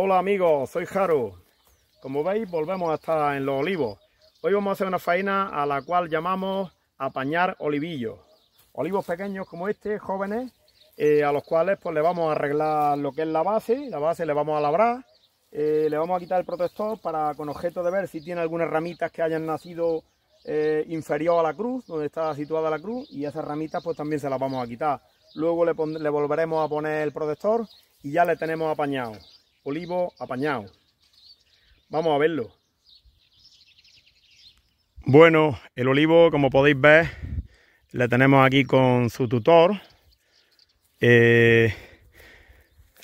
Hola amigos, soy Haru. Como veis volvemos a estar en los olivos. Hoy vamos a hacer una faena a la cual llamamos apañar olivillos. Olivos pequeños como este, jóvenes, eh, a los cuales pues le vamos a arreglar lo que es la base. La base le vamos a labrar, eh, le vamos a quitar el protector para con objeto de ver si tiene algunas ramitas que hayan nacido eh, inferior a la cruz, donde está situada la cruz, y esas ramitas pues también se las vamos a quitar. Luego le volveremos a poner el protector y ya le tenemos apañado olivo apañado. Vamos a verlo. Bueno, el olivo, como podéis ver, le tenemos aquí con su tutor. Eh,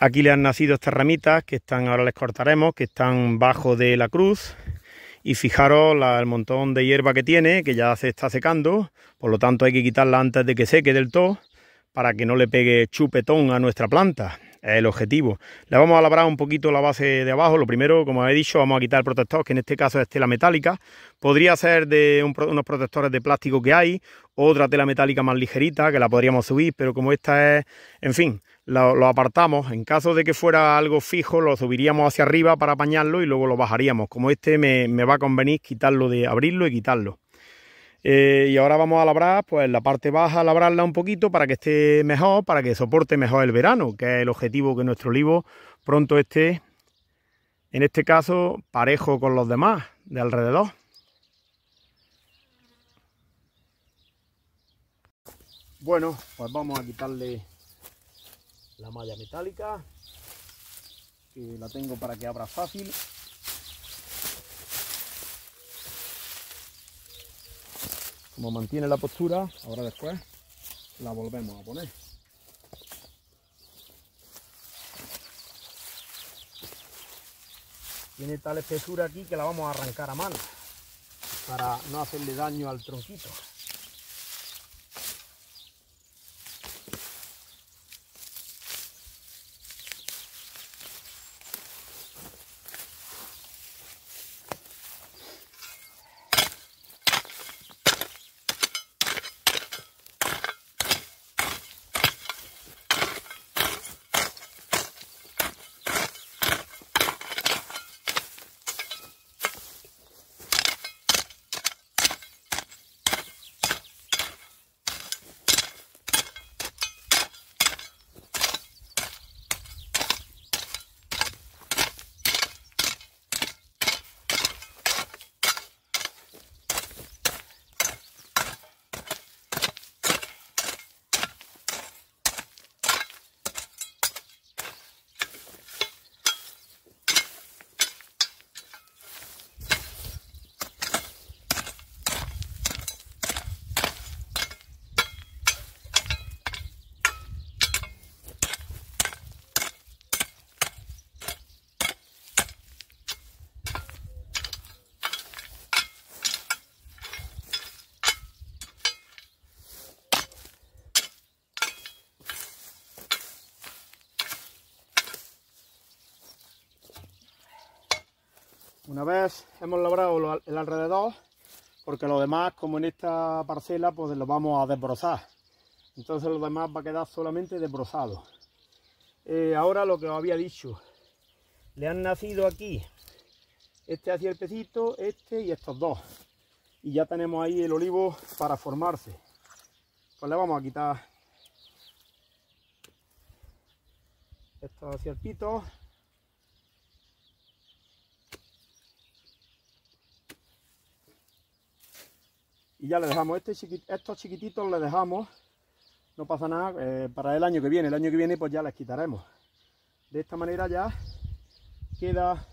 aquí le han nacido estas ramitas que están, ahora les cortaremos, que están bajo de la cruz. Y fijaros el montón de hierba que tiene, que ya se está secando. Por lo tanto hay que quitarla antes de que seque del todo, para que no le pegue chupetón a nuestra planta el objetivo. Le vamos a labrar un poquito la base de abajo. Lo primero, como he dicho, vamos a quitar el protector, que en este caso es tela metálica. Podría ser de unos protectores de plástico que hay, otra tela metálica más ligerita, que la podríamos subir, pero como esta es, en fin, lo, apartamos. En caso de que fuera algo fijo, lo subiríamos hacia arriba para apañarlo y luego lo bajaríamos. Como este me, me va a convenir quitarlo de abrirlo y quitarlo. Eh, y ahora vamos a labrar, pues la parte baja, labrarla un poquito para que esté mejor, para que soporte mejor el verano, que es el objetivo que nuestro olivo pronto esté, en este caso, parejo con los demás de alrededor. Bueno, pues vamos a quitarle la malla metálica, que la tengo para que abra fácil. Como mantiene la postura, ahora después la volvemos a poner. Tiene tal espesura aquí que la vamos a arrancar a mano para no hacerle daño al tronquito. Una vez hemos labrado el alrededor, porque lo demás, como en esta parcela, pues lo vamos a desbrozar. Entonces lo demás va a quedar solamente desbrozado. Eh, ahora lo que os había dicho, le han nacido aquí este pecito, este y estos dos. Y ya tenemos ahí el olivo para formarse. Pues le vamos a quitar estos acierpitos y ya le dejamos este estos chiquititos le dejamos no pasa nada eh, para el año que viene el año que viene pues ya las quitaremos de esta manera ya queda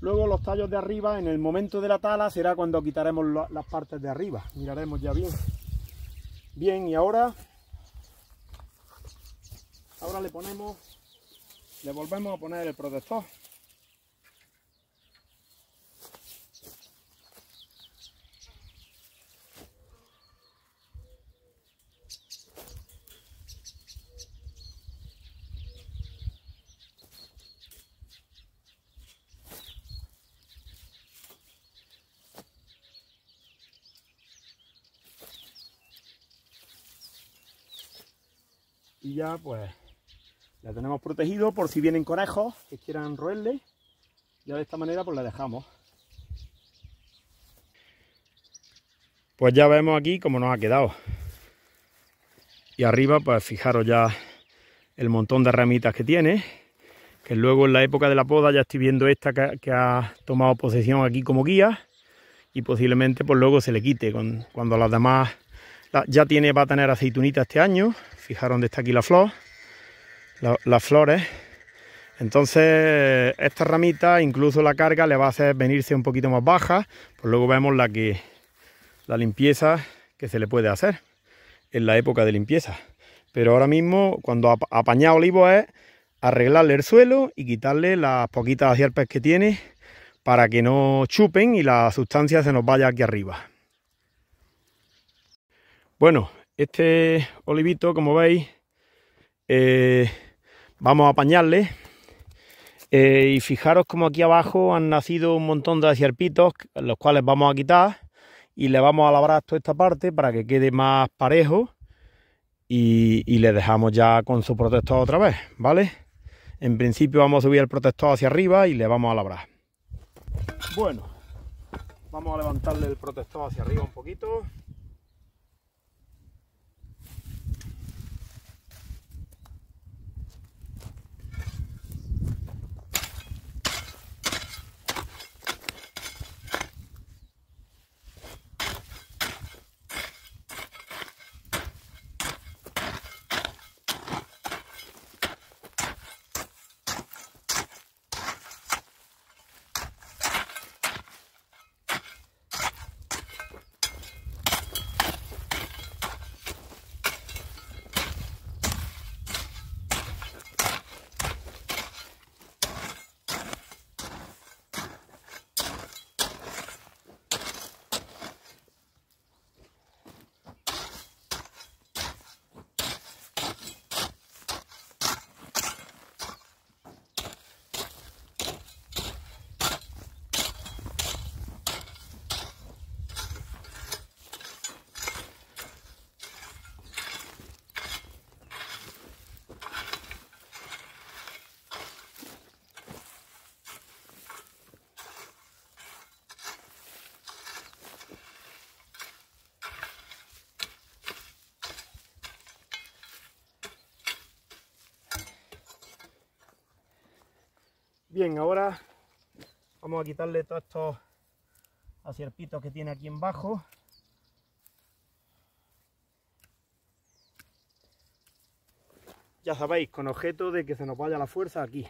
luego los tallos de arriba en el momento de la tala será cuando quitaremos las partes de arriba miraremos ya bien bien y ahora ahora le ponemos le volvemos a poner el protector y ya pues la tenemos protegido por si vienen conejos que quieran roerle. Ya de esta manera pues la dejamos. Pues ya vemos aquí cómo nos ha quedado. Y arriba pues fijaros ya el montón de ramitas que tiene. Que luego en la época de la poda ya estoy viendo esta que, ha tomado posesión aquí como guía. Y posiblemente pues luego se le quite con, cuando las demás ya tiene, va a tener aceitunita este año. Fijaros dónde está aquí la flor. las flores. Entonces, esta ramita, incluso la carga, le va a hacer venirse un poquito más baja. Pues luego vemos la que la limpieza que se le puede hacer en la época de limpieza. Pero ahora mismo, cuando apañar olivo es arreglarle el suelo y quitarle las poquitas hierpes que tiene para que no chupen y la sustancia se nos vaya aquí arriba. Bueno, este olivito, como veis, eh, vamos a apañarle. Eh, y fijaros como aquí abajo han nacido un montón de cierpitos, los cuales vamos a quitar y le vamos a labrar toda esta parte para que quede más parejo y, le dejamos ya con su protector otra vez, ¿vale? En principio vamos a subir el protector hacia arriba y le vamos a labrar. Bueno, vamos a levantarle el protector hacia arriba un poquito. Bien, ahora vamos a quitarle todos estos acierpitos que tiene aquí en bajo. Ya sabéis, con objeto de que se nos vaya la fuerza aquí.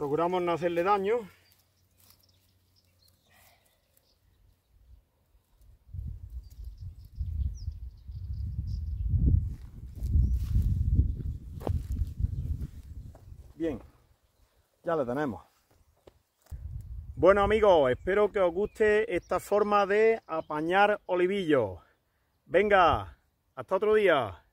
Procuramos no hacerle daño. Bien, ya la tenemos. Bueno amigos, espero que os guste esta forma de apañar olivillo. Venga, hasta otro día.